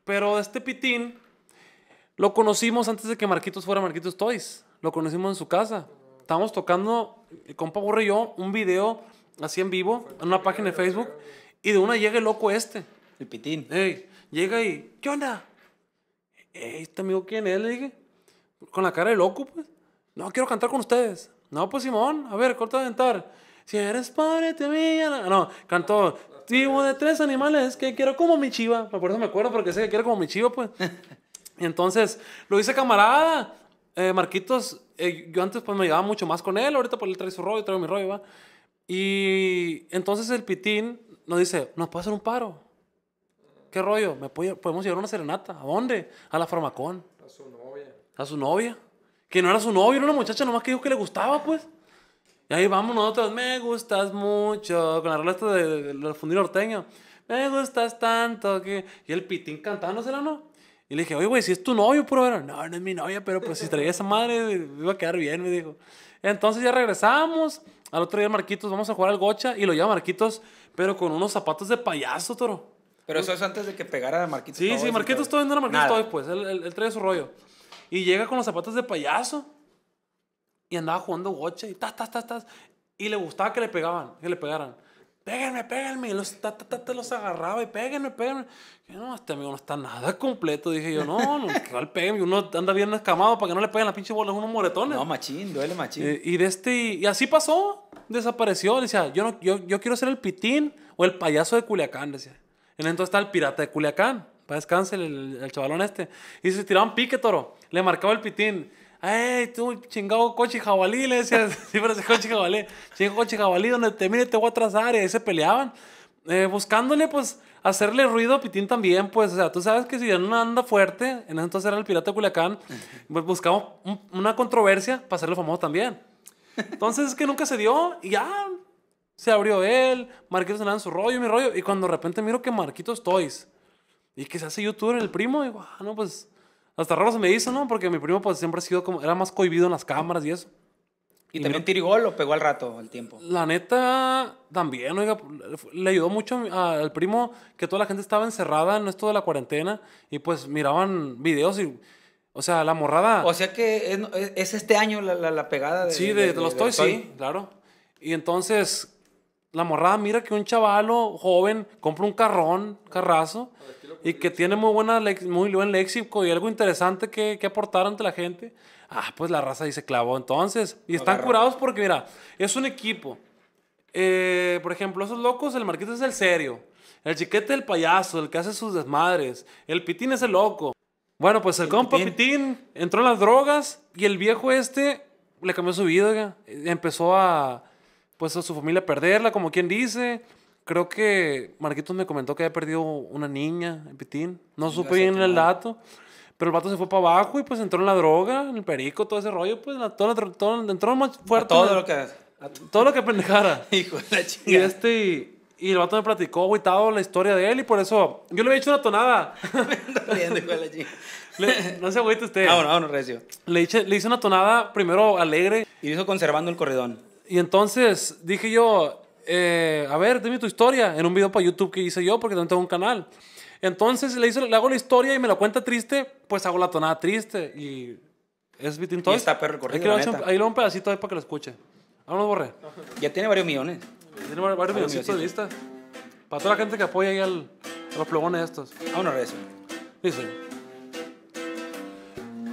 S1: Pero este pitín lo conocimos antes de que Marquitos fuera Marquitos Toys. Lo conocimos en su casa. Estábamos tocando, el compa Burro y yo, un video así en vivo, en una página de Facebook. Y de una llega el loco este. El pitín. llega y, ¿qué onda? ¿este amigo quién es? Le dije, con la cara de loco, pues. No, quiero cantar con ustedes. No, pues Simón, a ver, corta de cantar. Si eres padre, te mía No, cantó. Vivo de tres animales que quiero como mi chiva. Por eso me acuerdo, porque sé que quiero como mi chiva, pues. <laughs> entonces, lo hice camarada. Eh, Marquitos, eh, yo antes pues me llevaba mucho más con él. Ahorita pues él trae su rollo, traigo mi rollo, va. Y entonces el pitín nos dice, no, puede hacer un paro? ¿Qué rollo? ¿Me podemos llevar una serenata? ¿A dónde? A la farmacón. A su novia. A su novia. Que no era su novio, era una muchacha nomás que dijo que le gustaba, pues. Y ahí vamos nosotros, me gustas mucho, con la regla de, fundir norteño. Me gustas tanto que... Y el pitín cantándosela, ¿no? Y le dije, oye, güey, si es tu novio, puro No, no es mi novia, pero pues si traía esa madre, iba a quedar bien, me dijo. Entonces ya regresamos. Al otro día, Marquitos, vamos a jugar al gocha. Y lo lleva Marquitos, pero con unos zapatos de payaso, toro.
S2: Pero eso es antes de que pegara a Marquitos. Sí, sí, Marquitos todavía no era Marquitos
S1: después Él, él, trae su rollo. Y llega con los zapatos de payaso. Y andaba jugando gocha y tas, tas, tas, tas. Y le gustaba que le pegaban, que le pegaran. Péguenme, péguenme. Y los, ta, ta, ta, los agarraba y péguenme, péguenme. no, este amigo no está nada completo. Dije yo, no, no, al péguenme. Uno anda bien escamado para que no le peguen las bola. bolas unos moretones. No, machín, duele machín. y, de este, y así pasó. Desapareció. decía, yo, no, yo, yo quiero ser el pitín o el payaso de Culiacán. Decía. En entonces está el pirata de Culiacán. Para descanse el, chavalón este. Y se tiraban pique, toro. Le marcaba el pitín. ay tú, chingado coche jabalí! Le decía, <laughs> sí, pero ese coche jabalí. Chingado coche jabalí, donde te mire te voy a atrasar. Y ahí se peleaban. Eh, buscándole, pues, hacerle ruido a Pitín también, pues, o sea, tú sabes que si ya no anda fuerte, en entonces era el pirata de Culiacán, pues buscamos una controversia para hacerlo famoso también. Entonces, es que nunca se dio y ya se abrió él, Marquitos en su rollo, mi rollo. Y cuando de repente miro que Marquitos Toys y que se hace youtuber el primo, digo, ah, no, pues hasta raro se me hizo, ¿no? Porque mi primo pues siempre ha sido como, era más cohibido en las cámaras y eso.
S2: Y, también tirigó lo pegó al rato, al tiempo.
S1: La neta, también, oiga, le ayudó mucho al primo que toda la gente estaba encerrada en esto de la cuarentena y pues miraban videos y, o sea, la morrada. O sea que es, este año la, pegada de. Sí, de, de los toys, sí, claro. Y entonces, la morrada mira que un chavalo joven compra un carrón, carrazo, y que tiene muy, buena, muy buen léxico y algo interesante que, que aportar ante la gente. Ah, pues la raza ahí se clavó entonces. Y están curados porque, mira, es un equipo. Eh, por ejemplo, esos locos, el Marquito es el serio. El chiquete es el payaso, el que hace sus desmadres. El pitín es el loco. Bueno, pues el, compa pitín. entró en las drogas y el viejo este le cambió su vida. Empezó a pues a su familia perderla, como quien dice. Creo que Marquitos me comentó que había perdido una niña en Pitín. No supe bien el dato. Pero el vato se fue para abajo y pues entró en la droga, en el perico, todo ese rollo, pues la, entró más fuerte. todo lo que. todo lo que pendejara. <laughs> Hijo la Y este. Y, el vato me platicó, güey, la historia de él y por eso. Yo le había hecho una tonada. <laughs> no se agüite usted. recio. Le le hice una tonada primero alegre. Y lo hizo conservando el corredón. Y entonces dije yo, eh, a ver, dime tu historia en un video para YouTube que hice yo, porque también tengo un canal. Entonces le, le hago la historia y me la cuenta triste, pues hago la tonada triste. Y es Bitin ahí está perro corrido, ahí, ahí lo un pedacito ahí para que lo escuche. Ahora lo Borré. Ya tiene varios millones. Tiene varios, millones de vistas. Para toda la gente que apoya ahí a los plugones estos. una regreso. Dice.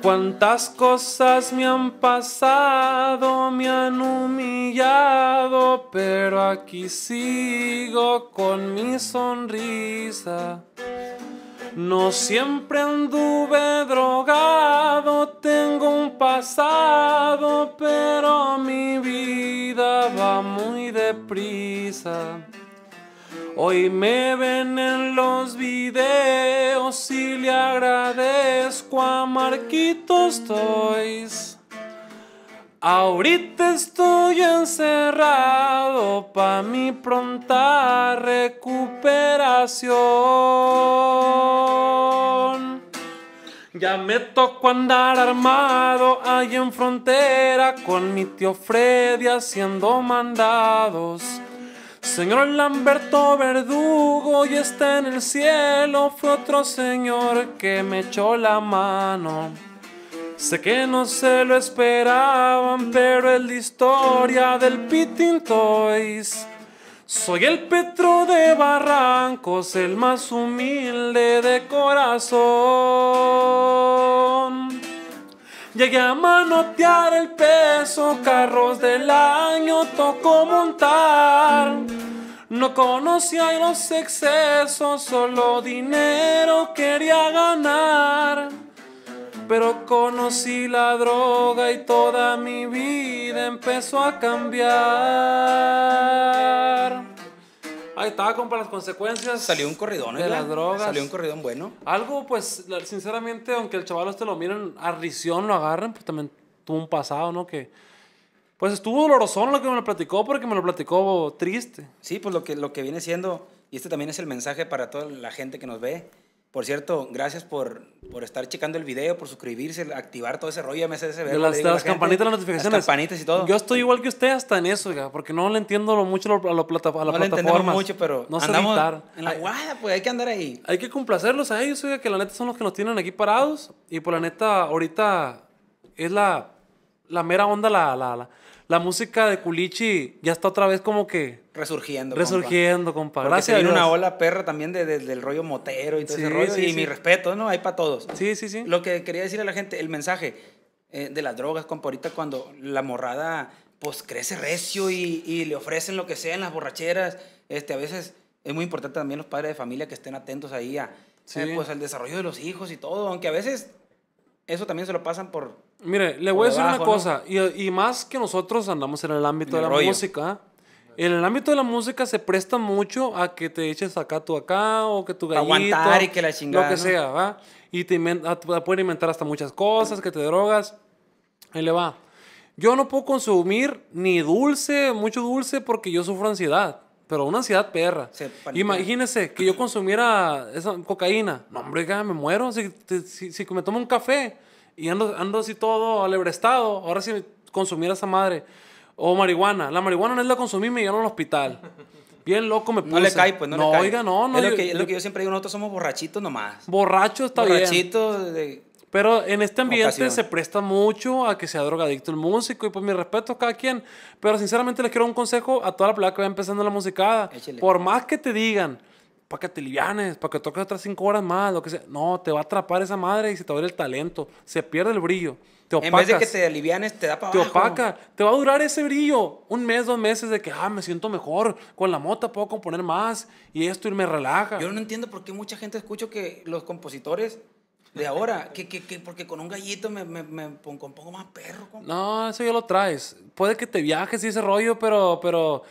S1: Cuántas cosas me han pasado, me han humillado, pero aquí sigo con mi sonrisa. No siempre anduve drogado, tengo un pasado, pero mi vida va muy deprisa. Hoy me ven en los videos y le agradezco a Marquitos Toys. Ahorita estoy encerrado para mi pronta recuperación. Ya me tocó andar armado ahí en frontera con mi tío Freddy haciendo mandados. Señor Lamberto Verdugo y está en el cielo, fue otro señor que me echó la mano. Sé que no se lo esperaban, pero es la historia del Pitin Toys. Soy el Petro de Barrancos, el más humilde de corazón. Llegué a manotear el peso, carros del año tocó montar. No conocía los excesos, solo dinero quería ganar. Pero conocí la droga y toda mi vida empezó a cambiar. Ahí estaba, para las consecuencias. Salió un corridón, De las drogas. Salió un corridón bueno. Algo, pues, sinceramente, aunque el chaval este lo miren, a risión lo agarren, pues también tuvo un pasado, ¿no? Que.
S2: Pues estuvo dolorosón lo que me lo platicó, porque me lo platicó triste. Sí, pues lo que, lo que viene siendo, y este también es el mensaje para toda la gente que nos ve, por cierto, gracias por, por estar checando el video, por suscribirse, activar todo ese rollo MSS. las, campanitas, las notificaciones. Las campanitas y todo. Yo
S1: estoy igual que usted hasta en eso, porque no le entiendo lo mucho a, la plataforma. No le entendemos mucho, pero no andamos
S2: en la guada, pues hay que andar ahí.
S1: Hay que complacerlos a ellos, que la neta son los que nos tienen aquí parados. Y por pues la neta, ahorita es la, la mera onda la, la, la la música de Culichi ya está otra vez como que...
S2: Resurgiendo. Resurgiendo, compa. compa. Gracias. Tiene una ola perra también de, del rollo motero y todo ese rollo. Sí, y mi respeto, ¿no? Hay para todos. Sí, sí, sí. Lo que quería decirle a la gente, el mensaje eh, de las drogas, compa, ahorita cuando la morrada pues crece recio y, y, le ofrecen lo que sea en las borracheras, este, a veces es muy importante también los padres de familia que estén atentos ahí a, eh, pues, al desarrollo de los hijos y todo, aunque a veces eso también se lo pasan por
S1: Mire, le voy a decir una cosa, y, más que nosotros andamos en el ámbito de la música. En el ámbito de la música se presta mucho a que te eches acá tú acá o que tu gallito. Aguantar y que la chingada. Lo que sea, ¿va? Y te, pueden inventar hasta muchas cosas, que te drogas. Ahí le va. Yo no puedo consumir ni dulce, mucho dulce, porque yo sufro ansiedad. Pero una ansiedad perra. Imagínese que yo consumiera esa cocaína. No, hombre, me muero. si me tomo un café y ando, ando así todo alebrestado. Ahora sí consumir esa madre. O marihuana. La marihuana no es la consumí, me llevaron al hospital. Bien loco me puse. No le cae, pues no, le cae. oiga, no, no. Es, lo que,
S2: yo siempre digo, nosotros somos borrachitos nomás. borrachos
S1: está borrachitos Pero en este ambiente se presta mucho a que sea drogadicto el músico y pues mi respeto a cada quien. Pero sinceramente les quiero un consejo a toda la placa que va empezando la musicada. Por más que te digan, para que te alivianes, para que toques otras cinco horas más, lo que sea. No, te va a atrapar esa madre y se te va a ir el talento. Se pierde el brillo. Te opacas, en vez de que te
S2: alivianes, te da para Te opaca.
S1: Te va a durar ese brillo. Un mes, dos meses de que, ah, me siento mejor. Con la mota puedo componer más.
S2: Y esto y me relaja. Yo no entiendo por qué mucha gente escucha que los compositores de ahora, que, porque con un gallito me, me, me compongo más perro.
S1: No, eso ya lo traes. Puede que te viajes y ese rollo, pero, pero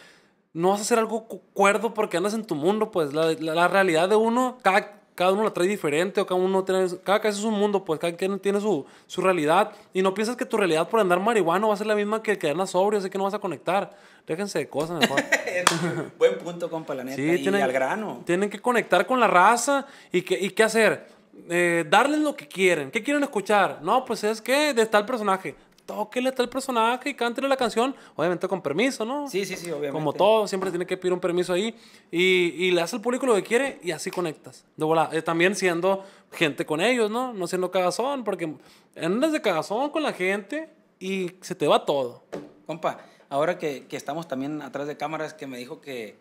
S1: no vas a hacer algo cuerdo porque andas en tu mundo, pues la, realidad de uno, cada, uno la trae diferente o cada uno tiene, cada es un mundo, pues cada quien tiene su, realidad y no piensas que tu realidad por andar marihuano va a ser la misma que el que andas sobrio, así que no vas a conectar. Déjense de cosas mejor.
S2: <laughs> Buen punto, compa, la neta. y al grano.
S1: Tienen que conectar con la raza y, que, qué hacer. Eh, darles lo que quieren. ¿Qué quieren escuchar? No, pues es que de tal personaje tóquele a tal personaje y cántele la canción, obviamente con permiso, ¿no? Sí, sí, sí, obviamente. Como todo, siempre tiene que pedir un permiso ahí y, le hace al público lo que quiere y así conectas. De eh, también siendo gente con ellos, ¿no? No siendo
S2: cagazón, porque andas de cagazón con la gente y se te va todo. Compa, ahora que, estamos también atrás de cámaras, que me dijo que,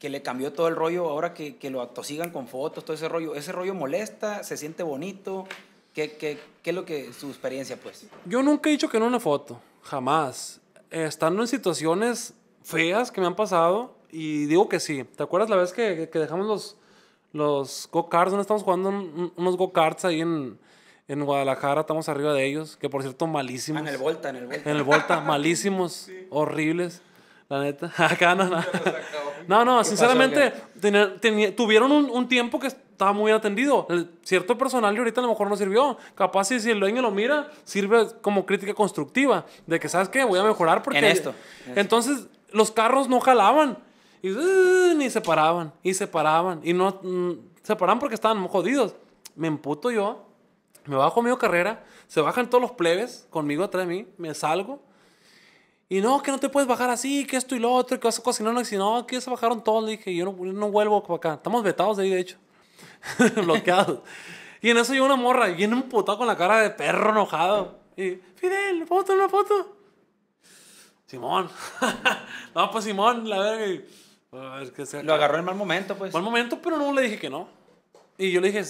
S2: que le cambió todo el rollo, ahora que, que lo sigan con fotos, todo ese rollo, ese rollo molesta, se siente bonito, ¿Qué, qué, qué es lo que su experiencia, pues?
S1: Yo nunca he dicho que no una foto, jamás. Eh, estando en situaciones feas que me han pasado, y digo que sí. ¿Te acuerdas la vez que, dejamos los, los go-karts? ¿No estamos jugando unos go-karts ahí en, en, Guadalajara? Estamos arriba de ellos, que por cierto, malísimos. Ah, en el Volta, en el Volta. En el Volta, malísimos, <laughs> horribles. La neta. <laughs> Acá no, no. No, no, sinceramente, tuvieron un, un, tiempo que estaba muy atendido. El cierto personal y ahorita a lo mejor no sirvió. Capaz si, el dueño lo mira, sirve como crítica constructiva. De que, ¿sabes qué? Voy a mejorar porque... En esto. Entonces, los carros no jalaban. Y uh, ni se paraban, y se paraban. Y no... Mm, se paraban porque estaban jodidos. Me emputo yo, me bajo mi carrera, se bajan todos los plebes conmigo atrás de mí, me salgo. Y no, que no te puedes bajar así, que esto y lo otro, que vas a cocinar. No, que se bajaron todos. Le dije, yo no, no vuelvo para acá. Estamos vetados de ahí, de hecho. <laughs> bloqueado Y en eso llega una morra y viene un puto con la cara de perro enojado. Y, Fidel, foto, una foto. Simón. <laughs> no, pues Simón, la verga. Pues, lo agarró en mal momento, pues. Mal momento, pero no le dije que no. Y yo le dije,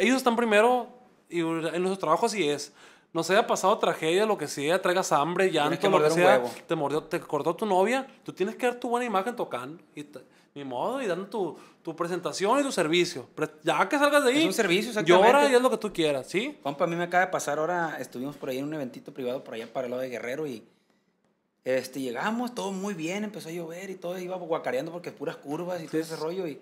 S1: ellos están primero y en nuestro trabajo así es. no se haya pasado tragedia, lo que sea, traigas hambre, llanto, Te mordió, te cortó tu novia. Tú tienes que dar tu buena imagen tocando. Y mi modo, y dando tu, tu presentación y tu servicio. Ya que salgas de ahí. servicio, Llora y es
S2: lo que tú quieras, ¿sí? Compa, a mí me acaba de pasar ahora, estuvimos por ahí en un eventito privado por allá para el lado de Guerrero y este, llegamos, todo muy bien, empezó a llover y todo, iba guacareando porque puras curvas y todo ese rollo y,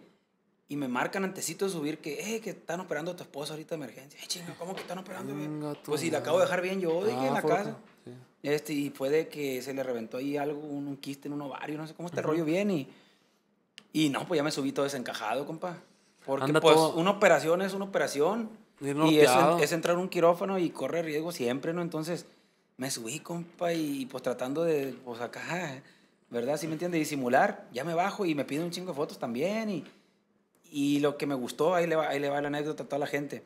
S2: y me marcan antecito de subir que, eh que están operando a tu esposa ahorita de emergencia. Hey, chinga, ¿cómo que están operando? pues si la acabo de dejar bien yo, ah, en la casa. Este, y puede que se le reventó ahí algo, un, quiste en un ovario, no sé cómo este rollo bien y y no, pues ya me subí todo desencajado, compa. Porque pues una operación es una operación. Y es, es, entrar en un quirófano y corre riesgo siempre, ¿no? Entonces me subí, compa, y pues tratando de, pues acá, ¿verdad? Si me entiende? Disimular, ya me bajo y me piden un chingo de fotos también. Y, y lo que me gustó, ahí le, va, ahí le la anécdota a toda la gente,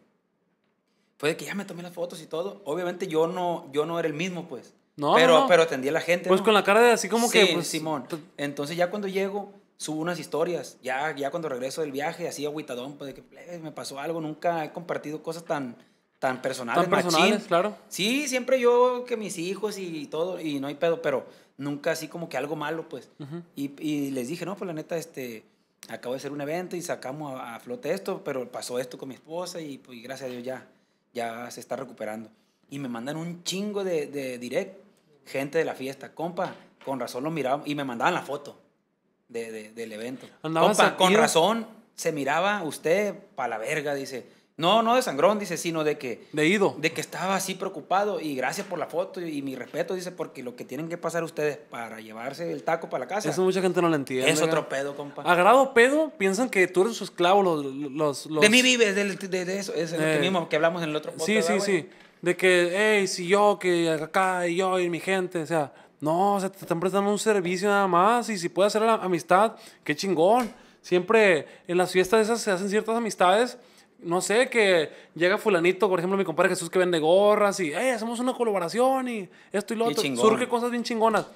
S2: fue de que ya me tomé las fotos y todo. Obviamente yo no, yo no era el mismo, pues. No, pero, no. pero atendí a la gente. Pues con la cara de así como que. Pues, Simón. Pues Entonces ya cuando llego, subo unas historias. Ya, ya cuando regreso del viaje, así aguitadón pues de que me pasó algo, nunca he compartido cosas tan, tan personales. personales, claro. Sí, siempre yo que mis hijos y todo, y no hay pedo, pero nunca así como que algo malo, pues. y, les dije, no, pues la neta, este, acabo de hacer un evento y sacamos a, flote esto, pero pasó esto con mi esposa y, pues, gracias a Dios ya, ya se está recuperando. Y me mandan un chingo de, de direct, gente de la fiesta, compa, con razón lo miraban y me mandaban la foto del evento. con razón se miraba usted para la verga, dice. No, no de sangrón, dice, sino de que... De ido. De que estaba así preocupado y gracias por la foto y, mi respeto, dice, porque lo que tienen que pasar ustedes para llevarse el taco para la casa... Eso mucha gente no lo entiende. Es otro pedo, compa. Agrado pedo,
S1: piensan que tú eres su esclavo, los... los, los... De mí vives,
S2: de, de, eso, es lo que eh. mismo que hablamos en el otro podcast. Sí, sí, sí.
S1: De que, hey, si yo, que acá, y yo y mi gente, o sea... No, o sea, te están prestando un servicio nada más y si puede hacer la amistad, qué chingón. Siempre en las fiestas esas se hacen ciertas amistades. No sé, que llega fulanito, por ejemplo, mi compadre Jesús que vende gorras y hey, hacemos una colaboración y esto y lo otro. Surge cosas bien chingonas.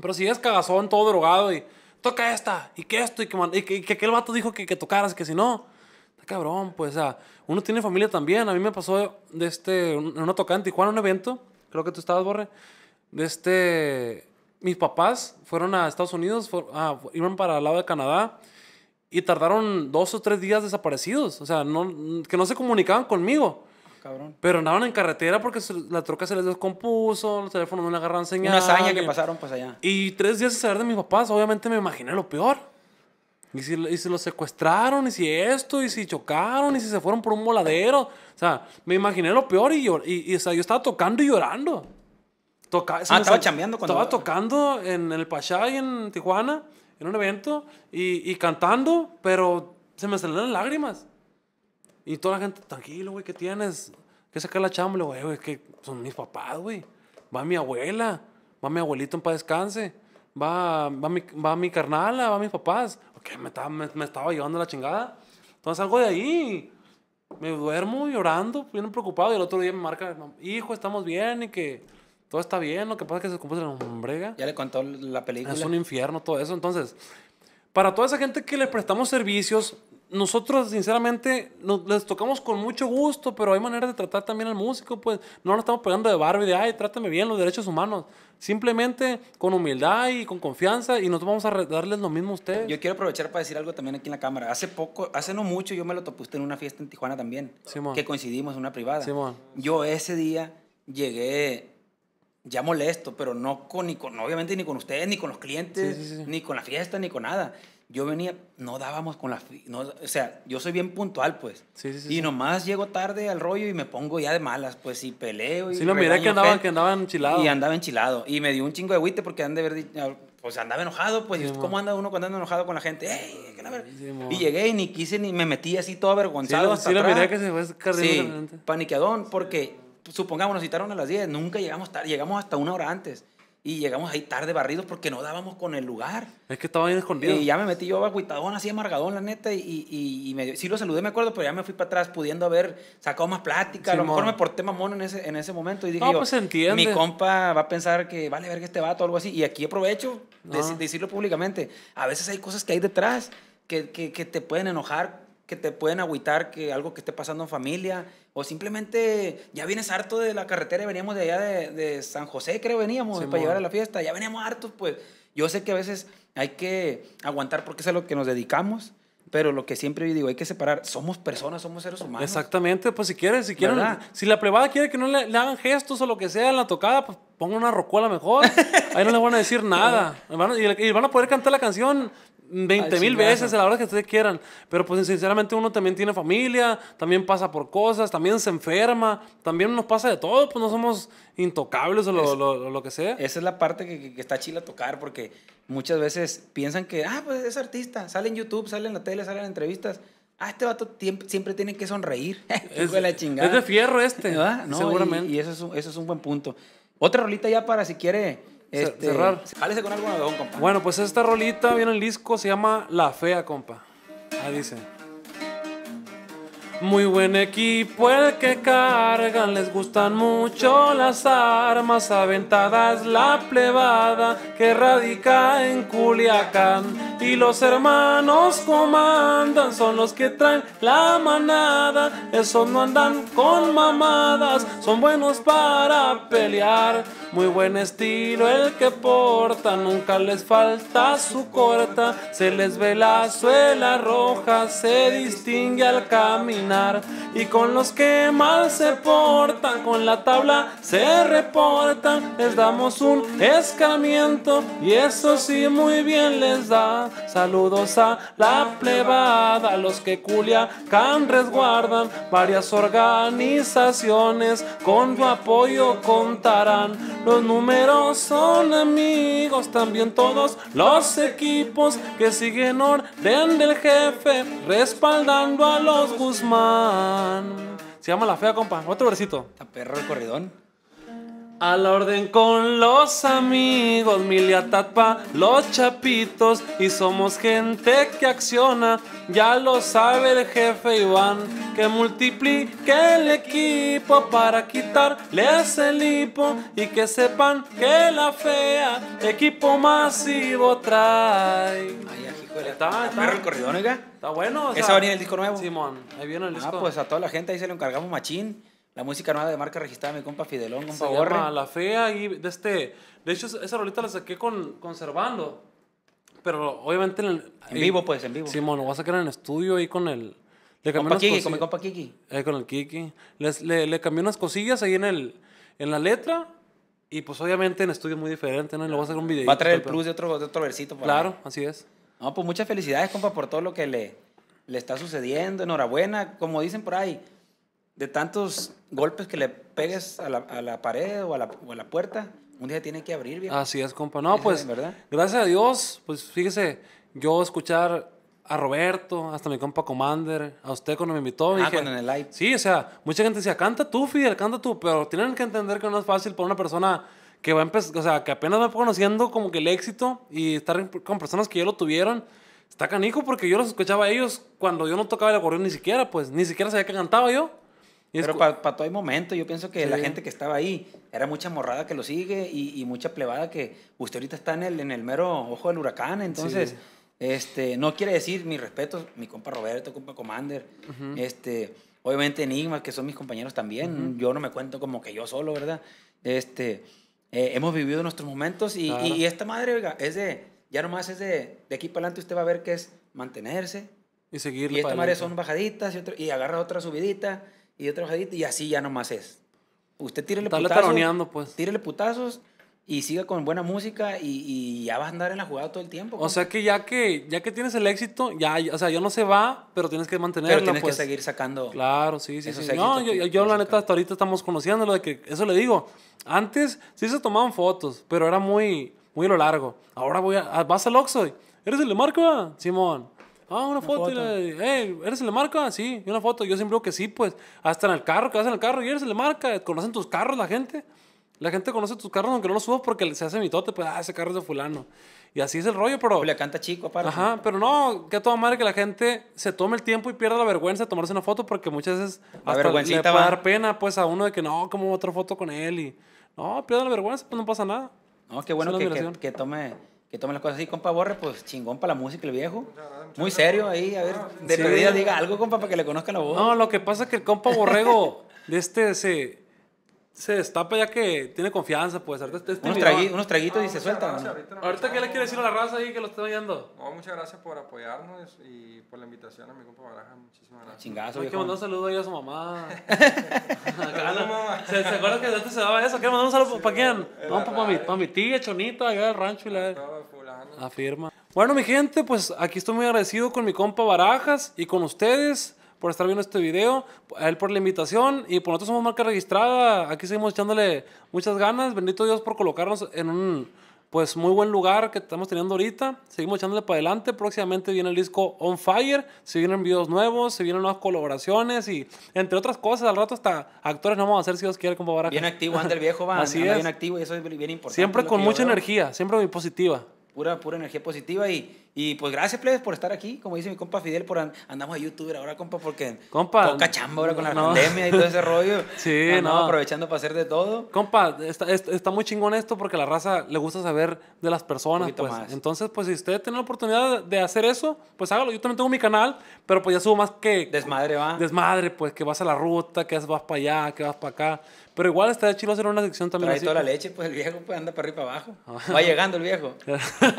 S1: Pero si es cagazón, todo drogado y toca esta y que esto y que, y que, aquel vato dijo que, que tocaras, que si no cabrón, pues, o sea, uno tiene familia también. A mí me pasó de este, una tocante en Tijuana, un evento, creo que tú estabas, Borre, este, mis papás fueron a Estados Unidos, ah, iban para el lado de Canadá y tardaron dos o tres días desaparecidos. O sea, no, que no se comunicaban conmigo. Ah, Pero andaban en carretera porque la troca se les descompuso, los teléfonos no le agarran señal. Una hazaña que pasaron pues allá. Y tres días sin saber de mis papás, obviamente me imaginé lo peor. Y si, y si los secuestraron, y si esto, y si chocaron, y si se fueron por un voladero. O sea, me imaginé lo peor y, yo estaba tocando y llorando ah, estaba chambeando cuando... Estaba tocando en el Pachá en Tijuana, en un evento, y, y cantando, pero se me salían lágrimas. Y toda la gente, tranquilo, güey, ¿qué tienes? ¿Qué sacar la chamba? Eh, güey, Es que son mis papás, güey. Va mi abuela, va mi abuelito en paz descanse, va, va, mi, va mi carnala, va mis papás. Ok, me estaba, me, me estaba llevando la chingada. Entonces salgo de ahí, me duermo llorando, bien preocupado, y el otro día me marca, hijo, estamos bien, y que todo está bien, lo que pasa es que se en la hombrega. Ya le contó la película. Es un infierno todo eso. Entonces, para toda esa gente que le prestamos servicios, nosotros sinceramente les tocamos con mucho gusto, pero hay maneras de tratar también al músico, pues no nos estamos pegando de Barbie de, ay, trátame bien los derechos humanos. Simplemente
S2: con humildad y con confianza y nos vamos a darles lo mismo a ustedes. Yo quiero aprovechar para decir algo también aquí en la cámara. Hace poco, hace no mucho, yo me lo topé en una fiesta en Tijuana también, que coincidimos en una privada. Yo ese día llegué ya molesto, pero no con, ni con, obviamente ni con ustedes, ni con los clientes, ni con la fiesta, ni con nada. Yo venía, no dábamos con la, no, o sea, yo soy bien puntual, pues. y nomás llego tarde al rollo y me pongo ya de malas, pues, y peleo. Y sí, lo miré que andaban, que andaban enchilado. Y andaba enchilado. Y me dio un chingo de huite porque de pues, andaba enojado, pues. ¿Cómo anda uno cuando anda enojado con la gente? ¡Ey, ¿qué la y llegué y ni quise, ni me metí así todo avergonzado. Sí, hasta lo, miré que se fue Sí, paniqueadón, porque supongamos, nos citaron a las 10, nunca llegamos tarde, llegamos hasta una hora antes. Y llegamos ahí tarde barridos porque no dábamos con el lugar. Es que estaba bien escondido. Y ya me metí yo Aguitadón así amargadón, la neta. Y, y, me, sí lo saludé, me acuerdo, pero ya me fui para atrás pudiendo haber sacado más plática. a lo mejor me porté mamón en ese, en ese momento. Y dije, no, yo, pues entiende. mi compa va a pensar que vale ver que este vato o algo así. Y aquí aprovecho de, ah. decirlo públicamente. A veces hay cosas que hay detrás que, que, que te pueden enojar que te pueden agüitar, que algo que esté pasando en familia, o simplemente ya vienes harto de la carretera, y veníamos de allá de, San José, creo veníamos, para llevar a la fiesta, ya veníamos hartos, pues yo sé que a veces hay que aguantar porque es a lo que nos dedicamos, pero lo que siempre yo digo, hay que separar, somos personas, somos seres humanos.
S1: Exactamente, pues si quieres, si quieren, si la privada quiere que no le, le, hagan gestos o lo que sea en la tocada, pues pongan una rocuela mejor. Ahí no le van a decir nada. <laughs> y, van a poder cantar la canción 20 mil veces a la hora que ustedes quieran. Pero pues sinceramente uno también tiene familia, también pasa por cosas, también se enferma,
S2: también nos pasa de todo, pues no somos intocables o lo, que sea. Esa es la parte que, está chila tocar porque muchas veces piensan que, ah, pues es artista, sale en YouTube, sale en la tele, sale en entrevistas. Ah, este vato siempre tiene que sonreír. <laughs> es, de la chingada. es de fierro este, ¿verdad? Seguramente. Y, y, eso, es un, eso es un buen punto. Otra rolita ya para si quiere este, cerrar. Jálese con algo compa. Bueno, pues esta rolita viene en disco, se llama La Fea, compa.
S1: Ahí dice. Muy buen equipo el que cargan, les gustan mucho las armas, aventadas la plebada que radica en Culiacán. Y los hermanos comandan, son los que traen la manada, esos no andan con mamadas, son buenos para pelear. Muy buen estilo el que porta, nunca les falta su corta, se les ve la suela roja, se distingue al camino. Y con los que mal se portan, con la tabla se reportan, les damos un escamiento y eso sí muy bien les da. Saludos a la plebada, los que Culiacán resguardan, varias organizaciones con tu apoyo contarán. Los números son amigos, también todos los equipos que siguen orden del jefe, respaldando a los Guzmán. Se llama La Fea, compa. Otro versito. A perro el corridón. A la orden con los amigos, Milia, Tatpa, los chapitos, y somos gente que acciona, ya lo sabe el jefe Iván, que multiplique el equipo para quitarle ese hipo y que sepan que la fea
S2: equipo masivo trae está, el Está bueno. O Esa va a venir el disco nuevo. Simón, ahí viene el ah, disco. Ah, pues a toda la gente ahí se lo encargamos machín. La música nueva de marca registrada, mi compa Fidelón, compa se Borre.
S1: la Fea y de este. De hecho, esa rolita la saqué con, conservando. Pero obviamente en, el, en vivo, pues, en vivo. Simón, lo voy a sacar en el estudio ahí con el. Le con mi compa Kiki. Eh, con el Kiki. le, cambié unas cosillas ahí en, el, en la letra. Y pues obviamente en estudio es muy diferente, ¿no? le voy a hacer
S2: un video. Va a traer el plus de otro, versito. claro, así es. No, pues muchas felicidades, compa, por todo lo que le, le está sucediendo. Enhorabuena, como dicen por ahí, de tantos golpes que le pegues a la, a la pared o a la, o a la puerta, un día tiene que abrir, viejo. Así
S1: es, compa. No, pues, ¿verdad? gracias a Dios, pues fíjese, yo escuchar a Roberto, hasta mi compa Commander, a usted cuando me invitó. Ah, dije, en el live. Sí, o sea, mucha gente decía, canta tú, Fidel, canta tú, pero tienen que entender que no es fácil para una persona que va o sea, que apenas va conociendo como que el éxito y estar con personas que ya lo tuvieron, está canijo porque yo los escuchaba a
S2: ellos cuando yo no tocaba el acordeón ni siquiera, pues ni siquiera sabía que cantaba yo. Y Pero para todo el momento, yo pienso que la gente que estaba ahí era mucha morrada que lo sigue y, y, mucha plebada que usted ahorita está en el, en el mero ojo del huracán, entonces... Este, no quiere decir, mis respetos, mi compa Roberto, compa Commander, este, obviamente Enigma, que son mis compañeros también, yo no me cuento como que yo solo, ¿verdad? Este, eh, hemos vivido nuestros momentos y, esta madre, oiga, es de, ya nomás es de, de aquí para adelante usted va a ver que es mantenerse. Y seguir. Y esta madre son bajaditas y, y agarra otra subidita y otra bajadita y así ya nomás es. Usted tírele putazos. taroneando, pues. Tírele putazos y siga con buena música y, ya vas a andar en la jugada todo el tiempo. O sea
S1: que ya que ya que tienes el éxito, ya, o sea, ya no se va, pero tienes que mantenerlo. Pero tienes que pues. seguir sacando. Claro, sí, sí, sí. yo, la neta hasta ahorita estamos conociendo lo de que eso le digo. Antes sí se tomaban fotos, pero era muy muy a lo largo. Ahora voy a ah, vas al Oxxo. ¿Eres el de marca, Simón? Ah, una, foto. ¿Eres el de marca? Sí, una foto. Yo siempre digo que sí, pues. Hasta en el carro, que vas en el carro y eres el de marca. Conocen tus carros la gente. La gente conoce tus carros aunque no los subas porque se hace mitote, pues, ah, ese carro es de fulano. Y así es el rollo, pero... Le canta chico, para. Ajá, pero no, que a toda madre que la gente se tome el tiempo y pierda la vergüenza de tomarse una foto porque muchas veces hasta le a dar pena, pues, a
S2: uno de que no, como otra foto con él y... No, pierda la vergüenza, pues no pasa nada. No, qué bueno que, tome... Que tome las cosas así, compa Borre, pues chingón para la música el viejo. Muy serio ahí, a ver, de perdida, diga algo, compa, para que le conozcan la voz. No, lo que pasa es que el compa Borrego <laughs> de este
S1: ese se destapa ya que tiene confianza, pues. unos, unos, traguitos y se suelta. ahorita, ahorita ¿qué le quiere decir a la raza ahí que lo está oyendo. muchas gracias por apoyarnos y por la invitación a mi compa Barajas, Muchísimas gracias. Chingazo, Hay que mandar un saludo ahí a su mamá. <laughs> ¿Se, acuerdan que antes se daba eso? ¿Qué mandar un saludo para quién? No, para mi, mi tía Chonita, allá del rancho y la... Afirma. Bueno, mi gente, pues aquí estoy muy agradecido con mi compa Barajas y con ustedes por estar viendo este video, a él por la invitación y por pues nosotros somos marca registrada. Aquí seguimos echándole muchas ganas. Bendito Dios por colocarnos en un pues muy buen lugar que estamos teniendo ahorita. Seguimos echándole para adelante. Próximamente viene el disco On Fire. Se vienen videos nuevos, se vienen nuevas colaboraciones y entre otras cosas. Al rato hasta actores no vamos a hacer si Dios quiere como Bien activo, anda el viejo, va. <laughs> Así es. Bien activo
S2: y eso es bien importante. Siempre con mucha energía, siempre muy positiva. Pura, pura energía positiva y, y pues gracias, plebes, por estar aquí. Como dice mi compa Fidel, por andamos a youtuber ahora, compa, porque
S1: compa, poca chamba ahora con la pandemia y todo ese rollo. <laughs> sí, no. aprovechando para hacer de todo. Compa, está, está, muy chingón esto porque la raza le gusta saber de las personas. Pues. Entonces, pues si usted tiene la oportunidad de hacer eso, pues hágalo. Yo también tengo mi canal, pero pues ya subo más que... Desmadre, va. Desmadre, pues que vas a la ruta, que vas para allá, que vas para acá. Pero igual está chido hacer una sección también. Trae toda la leche,
S2: pues el viejo pues anda para arriba y para abajo. <laughs> Va llegando el viejo.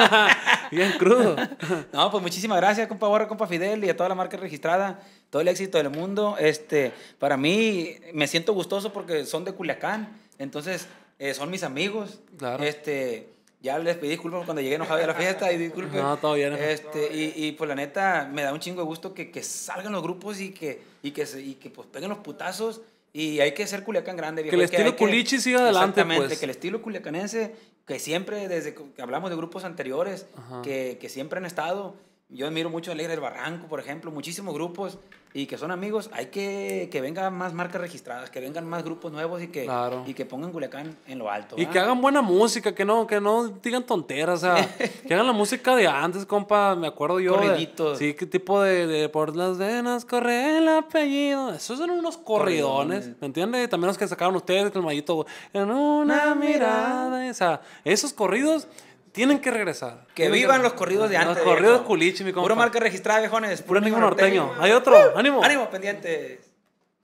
S2: <laughs> Bien crudo. <laughs> no, pues muchísimas gracias, compa Borra, compa Fidel y a toda la marca registrada. Todo el éxito del mundo. Este, para mí me siento gustoso porque son de Culiacán. Entonces, eh, son mis amigos. Claro. Este, ya les pedí disculpas cuando llegué enojado a la fiesta y disculpe No, todo bien. Este, y, y pues la neta, me da un chingo de gusto que, que salgan los grupos y que, y que, y que pues peguen los putazos. Y hay que ser Culiacán grande. Que el estilo culichi siga adelante. pues. que el estilo culiacanense que siempre, desde que hablamos de grupos anteriores, que, que, siempre han estado yo admiro mucho Alegre del Barranco, por ejemplo, muchísimos grupos y que son amigos. Hay que que vengan más marcas registradas, que vengan más grupos nuevos y que, y que pongan Culiacán en lo alto. Y que
S1: hagan buena música, que no, que no digan tonteras, <laughs> que hagan la música de antes, compa. Me acuerdo yo. Corriditos. sí, qué tipo de, de, por las venas corre el apellido. Esos son unos corridones, ¿me entiendes? También los que sacaron ustedes el mallito en una mirada. O sea, esos corridos
S2: tienen que regresar. Que vivan los corridos de antes. Los corridos culichi, mi compa. Puro marca registrada, viejones. Puro, Puro norteño. Hay otro. ¡Uh! ánimo. Ánimo, pendiente